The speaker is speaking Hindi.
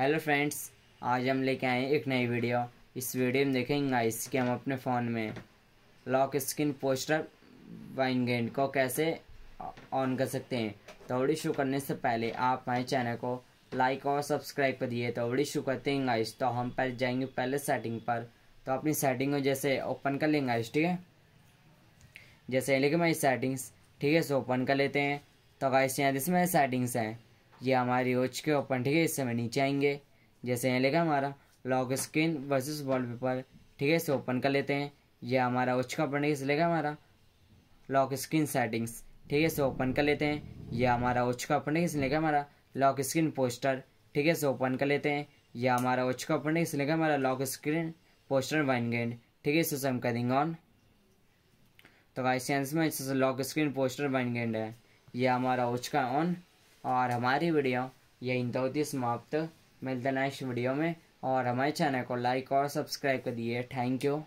हेलो फ्रेंड्स आज हम लेके आए एक नई वीडियो इस वीडियो में देखेंगे गाइस कि हम अपने फ़ोन में लॉक स्क्रीन पोस्टर वाइनगेंड को कैसे ऑन कर सकते हैं तोड़ी शुरू करने से पहले आप हमारे चैनल को लाइक और सब्सक्राइब कर दिए तो वीडियो शुरू करते हैं गाइस तो हम पहले जाएंगे पहले सेटिंग पर तो अपनी सेटिंग को जैसे ओपन कर लेंगे गाइस ठीक है जैसे लेकिन मेरी सेटिंग्स ठीक है सो ओपन कर लेते हैं तो गाइस यहाँ जिसमें सेटिंग्स हैं ये हमारी हो चुके ओपन ठीक है इससे हमें नीचे आएंगे जैसे यहाँ लेगा हमारा लॉक स्क्रीन वर्सेस वॉलपेपर ठीक है इसे ओपन कर लेते हैं ये हमारा हो चुका ओपन इसे लेगा हमारा लॉक स्क्रीन सेटिंग्स ठीक है इसे ओपन कर लेते हैं ये हमारा हो चुका ओपन इसे लेगा हमारा लॉक स्क्रीन पोस्टर ठीक है इसे ओपन कर लेते हैं यह हमारा हो चुका ओपन इसे लेगा हमारा लॉक स्क्रीन पोस्टर वाइन गेंड ठीक है इसे हम करेंगे ऑन तो गाइस में लॉक स्क्रीन पोस्टर वाइन गेंड है यह हमारा हो चुका ऑन और हमारी वीडियो यहीं दो तो दिन समाप्त मिलते नेक्स्ट वीडियो में और हमारे चैनल को लाइक और सब्सक्राइब कर दिए थैंक यू